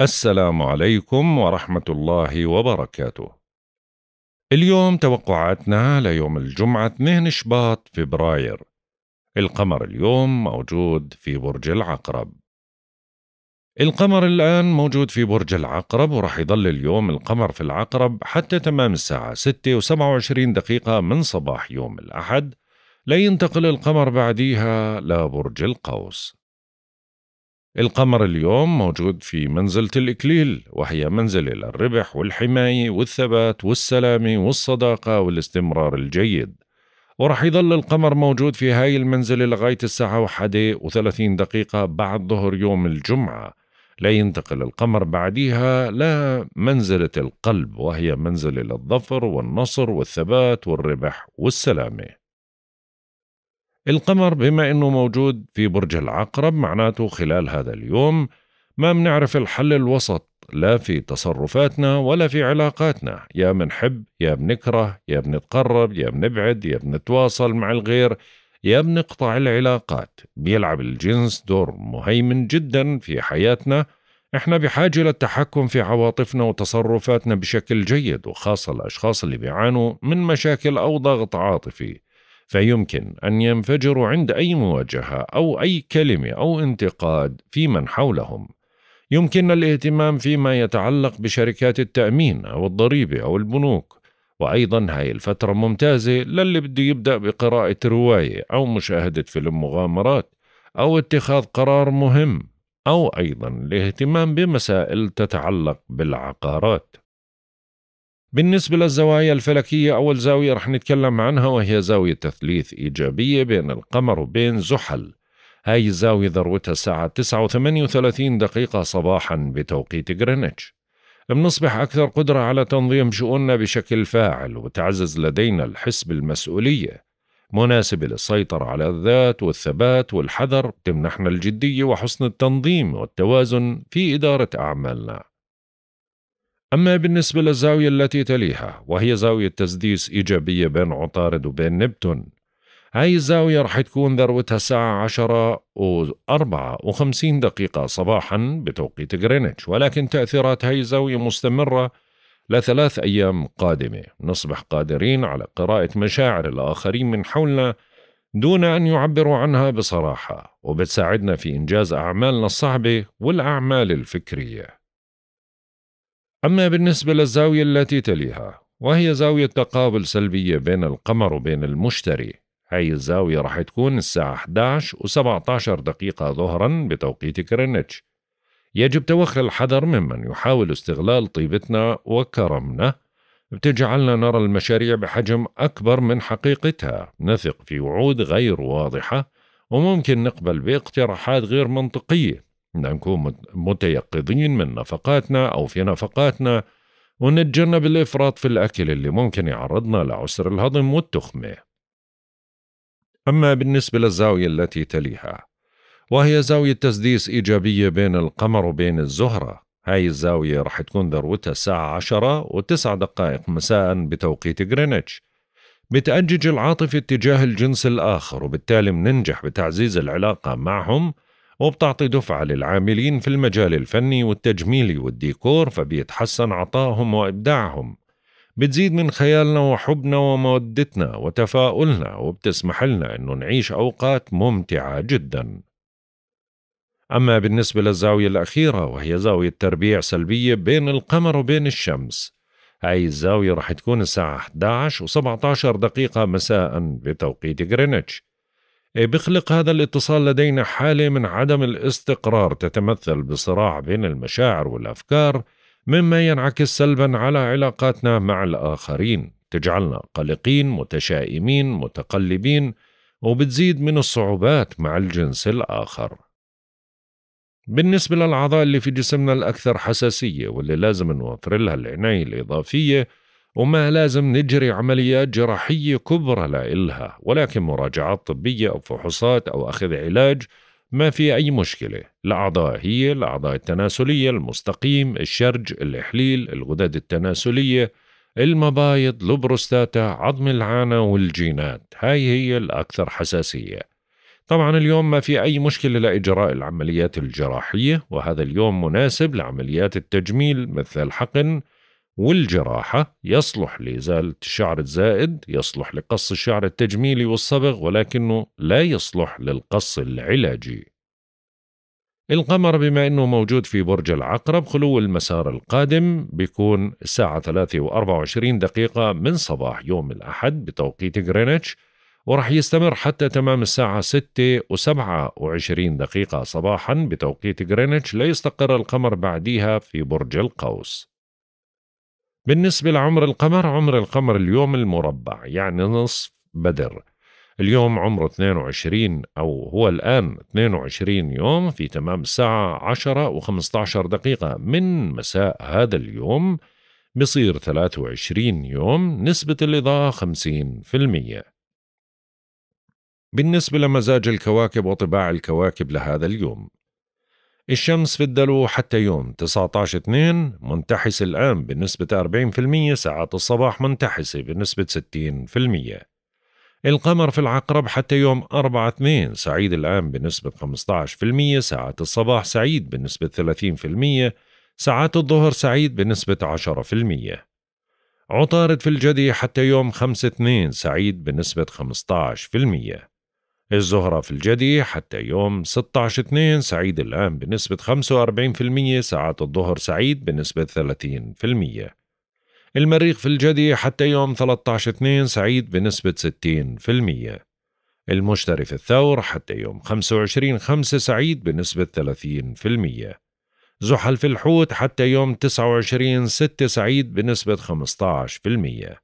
السلام عليكم ورحمة الله وبركاته. اليوم توقعاتنا ليوم الجمعة 2 شباط فبراير. القمر اليوم موجود في برج العقرب. القمر الآن موجود في برج العقرب ورح يضل اليوم القمر في العقرب حتى تمام الساعة 6 و27 دقيقة من صباح يوم الأحد لينتقل القمر بعديها لبرج القوس القمر اليوم موجود في منزلة الإكليل وهي منزلة للربح والحماية والثبات والسلامة والصداقة والاستمرار الجيد ورح يظل القمر موجود في هاي المنزلة لغاية الساعة وحدة وثلاثين دقيقة بعد ظهر يوم الجمعة لا ينتقل القمر بعديها لمنزلة القلب وهي منزلة للظفر والنصر والثبات والربح والسلامة القمر بما أنه موجود في برج العقرب معناته خلال هذا اليوم ما منعرف الحل الوسط لا في تصرفاتنا ولا في علاقاتنا يا منحب يا بنكره يا بنتقرب يا بنبعد يا بنتواصل مع الغير يا بنقطع العلاقات بيلعب الجنس دور مهيمن جدا في حياتنا احنا بحاجة للتحكم في عواطفنا وتصرفاتنا بشكل جيد وخاصة الأشخاص اللي بيعانوا من مشاكل أو ضغط عاطفي فيمكن أن ينفجروا عند أي مواجهة أو أي كلمة أو انتقاد في من حولهم. يمكننا الاهتمام فيما يتعلق بشركات التأمين أو الضريبة أو البنوك، وأيضا هاي الفترة ممتازة للي بده يبدأ بقراءة رواية أو مشاهدة فيلم مغامرات أو اتخاذ قرار مهم أو أيضا الاهتمام بمسائل تتعلق بالعقارات. بالنسبة للزوايا الفلكية أول زاوية رح نتكلم عنها وهي زاوية تثليث إيجابية بين القمر وبين زحل هاي الزاوية ذروتها الساعة 9 وثمانية وثلاثين دقيقة صباحا بتوقيت غرينتش بنصبح أكثر قدرة على تنظيم شؤوننا بشكل فاعل وتعزز لدينا الحس بالمسؤولية مناسبة للسيطرة على الذات والثبات والحذر تمنحنا الجدية وحسن التنظيم والتوازن في إدارة أعمالنا أما بالنسبة للزاوية التي تليها وهي زاوية تسديس إيجابية بين عطارد وبين نبتون هاي الزاوية رح تكون ذروتها الساعة عشرة وأربعة وخمسين دقيقة صباحا بتوقيت غرينتش ولكن تأثيرات هاي الزاوية مستمرة لثلاث أيام قادمة نصبح قادرين على قراءة مشاعر الآخرين من حولنا دون أن يعبروا عنها بصراحة وبتساعدنا في إنجاز أعمالنا الصعبة والأعمال الفكرية أما بالنسبة للزاوية التي تليها وهي زاوية تقابل سلبية بين القمر وبين المشتري هاي الزاوية رح تكون الساعة 11 و 17 دقيقة ظهرا بتوقيت كرينتش يجب توخي الحذر ممن يحاول استغلال طيبتنا وكرمنا بتجعلنا نرى المشاريع بحجم أكبر من حقيقتها نثق في وعود غير واضحة وممكن نقبل باقتراحات غير منطقية نكون متيقظين من نفقاتنا أو في نفقاتنا ونتجنب الإفراط في الأكل اللي ممكن يعرضنا لعسر الهضم والتخمة أما بالنسبة للزاوية التي تليها وهي زاوية تسديس إيجابية بين القمر وبين الزهرة هاي الزاوية رح تكون ذروتها الساعة 10 و9 دقائق مساء بتوقيت غرينتش بتأجج العاطفة اتجاه الجنس الآخر وبالتالي مننجح بتعزيز العلاقة معهم وبتعطي دفعة للعاملين في المجال الفني والتجميلي والديكور فبيتحسن عطائهم وإبداعهم بتزيد من خيالنا وحبنا ومودتنا وتفاؤلنا وبتسمح لنا أنه نعيش أوقات ممتعة جدا أما بالنسبة للزاوية الأخيرة وهي زاوية تربيع سلبية بين القمر وبين الشمس هاي الزاوية رح تكون الساعة 11 و17 دقيقة مساء بتوقيت غرينتش إيه، بخلق هذا الاتصال لدينا حالة من عدم الاستقرار تتمثل بصراع بين المشاعر والأفكار مما ينعكس سلبا على علاقاتنا مع الآخرين تجعلنا قلقين متشائمين متقلبين وبتزيد من الصعوبات مع الجنس الآخر بالنسبة للأعضاء اللي في جسمنا الأكثر حساسية واللي لازم نوفر لها العناية الإضافية وما لازم نجري عمليات جراحية كبرى لإلها ولكن مراجعات طبية أو فحوصات أو أخذ علاج ما في أي مشكلة الأعضاء هي الأعضاء التناسلية المستقيم الشرج الإحليل الغدد التناسلية المبايض البروستاتا عظم العانة والجينات هاي هي الأكثر حساسية طبعا اليوم ما في أي مشكلة لإجراء العمليات الجراحية وهذا اليوم مناسب لعمليات التجميل مثل الحقن والجراحة يصلح لإزالة الشعر الزائد يصلح لقص الشعر التجميلي والصبغ ولكنه لا يصلح للقص العلاجي القمر بما أنه موجود في برج العقرب خلو المسار القادم بيكون الساعة 3 و24 دقيقة من صباح يوم الأحد بتوقيت غرينتش ورح يستمر حتى تمام الساعة 6 و27 دقيقة صباحا بتوقيت غرينتش ليستقر القمر بعديها في برج القوس بالنسبة لعمر القمر عمر القمر اليوم المربع يعني نصف بدر اليوم عمره 22 أو هو الآن 22 يوم في تمام الساعة 10 و15 دقيقة من مساء هذا اليوم بصير 23 يوم نسبة الإضاءة 50% بالنسبة لمزاج الكواكب وطباع الكواكب لهذا اليوم الشمس في الدلو حتى يوم 19 2 منتحس الآن بنسبة 40% ساعات الصباح منتحسة بنسبة 60% القمر في العقرب حتى يوم 4 2 سعيد الآن بنسبة 15% ساعات الصباح سعيد بنسبة 30% ساعات الظهر سعيد بنسبة 10% عطارد في الجدي حتى يوم 5 2 سعيد بنسبة 15% الزهرة في الجدي حتى يوم 16 2 سعيد الآن بنسبة 45% ساعات الظهر سعيد بنسبة 30% المريخ في الجدي حتى يوم 13 2 سعيد بنسبة 60% المشتري في الثور حتى يوم 25 5 سعيد بنسبة 30% زحل في الحوت حتى يوم 29 6 سعيد بنسبة 15%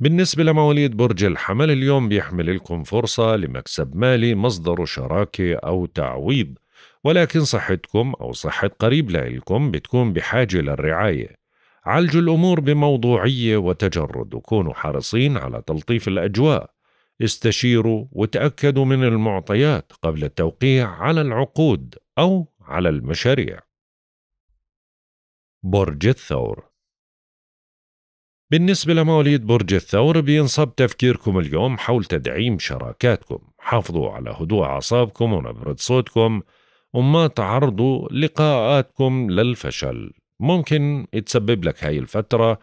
بالنسبة لمواليد برج الحمل اليوم بيحمل لكم فرصة لمكسب مالي مصدره شراكة أو تعويض ولكن صحتكم أو صحة قريب لإلكم بتكون بحاجة للرعاية عالجوا الأمور بموضوعية وتجرد وكونوا حريصين على تلطيف الأجواء استشيروا وتأكدوا من المعطيات قبل التوقيع على العقود أو على المشاريع برج الثور بالنسبة لمواليد برج الثور بينصب تفكيركم اليوم حول تدعيم شراكاتكم حافظوا على هدوء أعصابكم ونبرة صوتكم وما تعرضوا لقاءاتكم للفشل ممكن تسبب لك هاي الفترة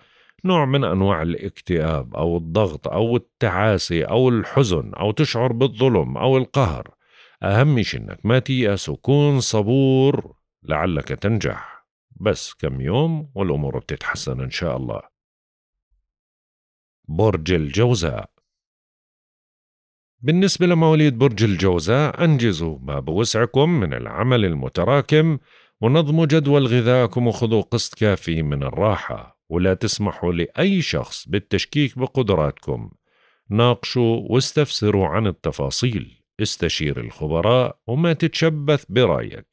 نوع من أنواع الاكتئاب أو الضغط أو التعاسي أو الحزن أو تشعر بالظلم أو القهر أهم شيء إنك ما تيأس وكون صبور لعلك تنجح بس كم يوم والأمور بتتحسن إن شاء الله برج الجوزاء بالنسبة لمواليد برج الجوزاء أنجزوا ما بوسعكم من العمل المتراكم ونظموا جدول غذائكم وخذوا قسط كافي من الراحة ولا تسمحوا لأي شخص بالتشكيك بقدراتكم ناقشوا واستفسروا عن التفاصيل استشير الخبراء وما تتشبث برأيك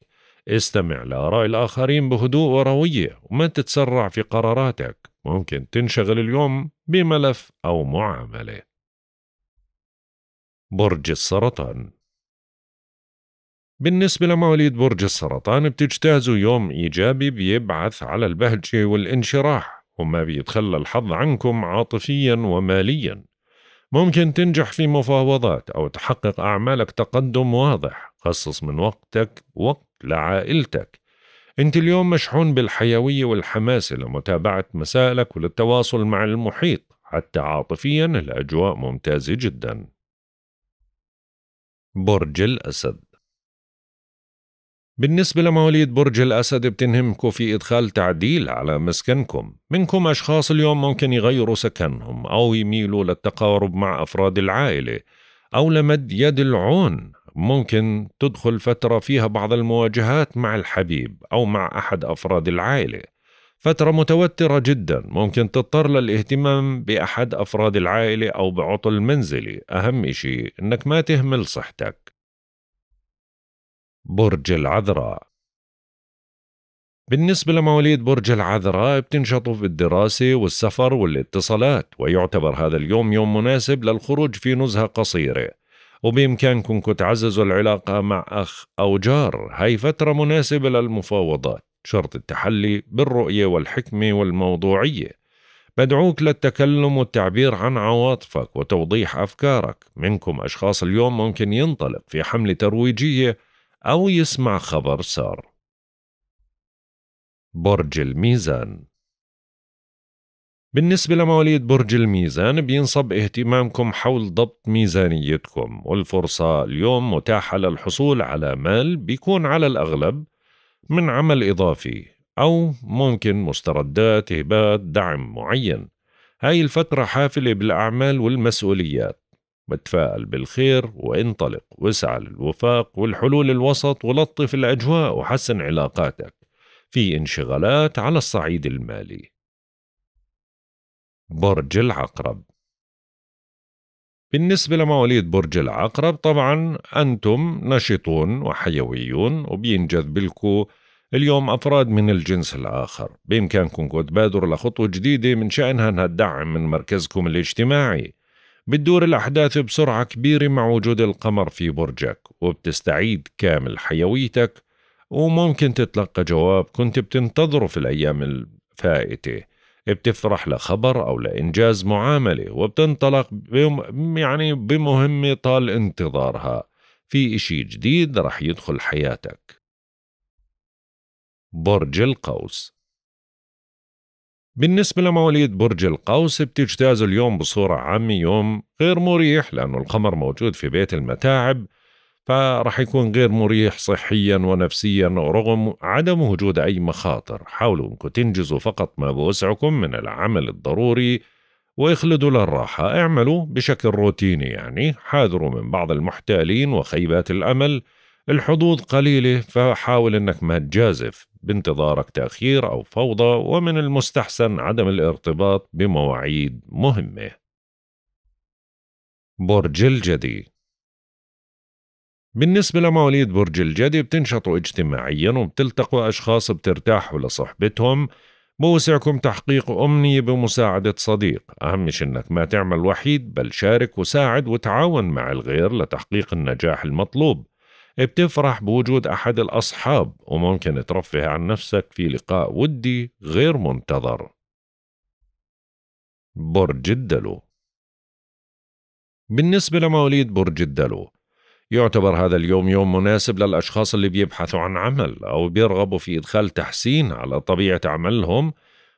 استمع لآراء الآخرين بهدوء وروية وما تتسرع في قراراتك ممكن تنشغل اليوم بملف أو معاملة برج السرطان بالنسبة لمواليد برج السرطان بتجتازوا يوم إيجابي بيبعث على البهجة والانشراح وما بيتخلى الحظ عنكم عاطفيا وماليا ممكن تنجح في مفاوضات أو تحقق أعمالك تقدم واضح خصص من وقتك وقت لعائلتك أنت اليوم مشحون بالحيوية والحماس لمتابعة مسائلك وللتواصل مع المحيط حتى عاطفيا الأجواء ممتازة جدا برج الأسد بالنسبة لمواليد برج الأسد بتنهمكم في إدخال تعديل على مسكنكم منكم أشخاص اليوم ممكن يغيروا سكنهم أو يميلوا للتقارب مع أفراد العائلة أو لمد يد العون ممكن تدخل فترة فيها بعض المواجهات مع الحبيب أو مع أحد أفراد العائلة فترة متوترة جدا ممكن تضطر للاهتمام بأحد أفراد العائلة أو بعطل منزلي أهم شيء أنك ما تهمل صحتك برج العذراء بالنسبة لمواليد برج العذراء بتنشطوا في الدراسة والسفر والاتصالات ويعتبر هذا اليوم يوم مناسب للخروج في نزهة قصيرة وبإمكانكم تعززوا العلاقة مع أخ أو جار هاي فترة مناسبة للمفاوضات شرط التحلي بالرؤية والحكمة والموضوعية بدعوك للتكلم والتعبير عن عواطفك وتوضيح أفكارك منكم أشخاص اليوم ممكن ينطلق في حملة ترويجية أو يسمع خبر سار برج الميزان بالنسبة لمواليد برج الميزان بينصب اهتمامكم حول ضبط ميزانيتكم والفرصة اليوم متاحة للحصول على مال بيكون على الأغلب من عمل إضافي أو ممكن مستردات هبات دعم معين هاي الفترة حافلة بالأعمال والمسؤوليات بتفائل بالخير وانطلق واسعى للوفاق والحلول الوسط ولطف الأجواء وحسن علاقاتك في انشغالات على الصعيد المالي برج العقرب بالنسبة لمواليد برج العقرب طبعا أنتم نشطون وحيويون وبينجذب لكم اليوم أفراد من الجنس الآخر بإمكانكم تبادروا لخطوة جديدة من شأنها أنها الدعم من مركزكم الاجتماعي بتدور الأحداث بسرعة كبيرة مع وجود القمر في برجك وبتستعيد كامل حيويتك وممكن تتلقى جواب كنت بتنتظره في الأيام الفائتة بتفرح لخبر أو لإنجاز معاملة وبتنطلق يعني بمهمة طال انتظارها في إشي جديد رح يدخل حياتك برج القوس بالنسبة لمواليد برج القوس بتجتاز اليوم بصورة عامة يوم غير مريح لأنه القمر موجود في بيت المتاعب فراح يكون غير مريح صحيا ونفسيا ورغم عدم وجود أي مخاطر حاولوا أنكم تنجزوا فقط ما بوسعكم من العمل الضروري ويخلدوا للراحة اعملوا بشكل روتيني يعني حاذروا من بعض المحتالين وخيبات الأمل الحظوظ قليلة فحاول أنك ما تجازف بانتظارك تأخير أو فوضى ومن المستحسن عدم الارتباط بمواعيد مهمة برج الجدي بالنسبة لمواليد برج الجدي بتنشطوا اجتماعيا وبتلتقوا أشخاص بترتاحوا لصحبتهم بوسعكم تحقيق أمنية بمساعدة صديق أهم شي إنك ما تعمل وحيد بل شارك وساعد وتعاون مع الغير لتحقيق النجاح المطلوب بتفرح بوجود أحد الأصحاب وممكن ترفه عن نفسك في لقاء ودي غير منتظر برج الدلو بالنسبة لمواليد برج الدلو يعتبر هذا اليوم يوم مناسب للأشخاص اللي بيبحثوا عن عمل أو بيرغبوا في إدخال تحسين على طبيعة عملهم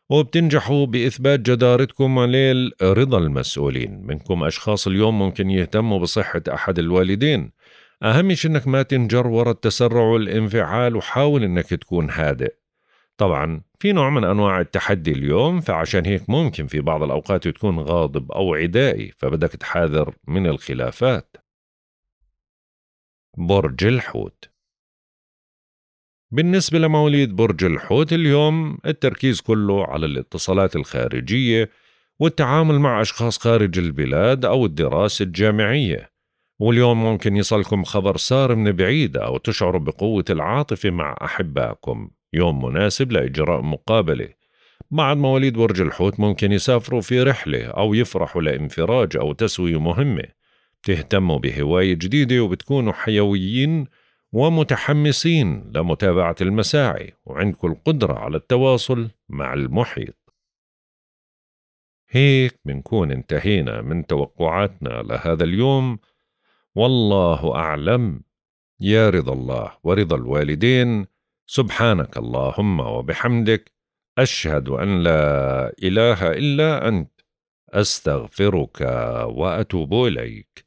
وبتنجحوا بإثبات جدارتكم عليه رضا المسؤولين منكم أشخاص اليوم ممكن يهتموا بصحة أحد الوالدين أهم شيء أنك ما تنجر ورا التسرع والانفعال وحاول أنك تكون هادئ طبعا في نوع من أنواع التحدي اليوم فعشان هيك ممكن في بعض الأوقات تكون غاضب أو عدائي فبدك تحاذر من الخلافات برج الحوت بالنسبة لمواليد برج الحوت اليوم التركيز كله على الاتصالات الخارجية والتعامل مع أشخاص خارج البلاد أو الدراسة الجامعية واليوم ممكن يصلكم خبر سار من بعيد أو تشعروا بقوة العاطفة مع أحبائكم يوم مناسب لإجراء مقابلة بعض مواليد برج الحوت ممكن يسافروا في رحلة أو يفرحوا لانفراج أو تسوية مهمة تهتموا بهواية جديدة وبتكونوا حيويين ومتحمسين لمتابعة المساعي وعندكم القدرة على التواصل مع المحيط هيك بنكون انتهينا من توقعاتنا لهذا اليوم والله أعلم يا رضا الله ورضا الوالدين سبحانك اللهم وبحمدك أشهد أن لا إله إلا أنت أستغفرك وأتوب إليك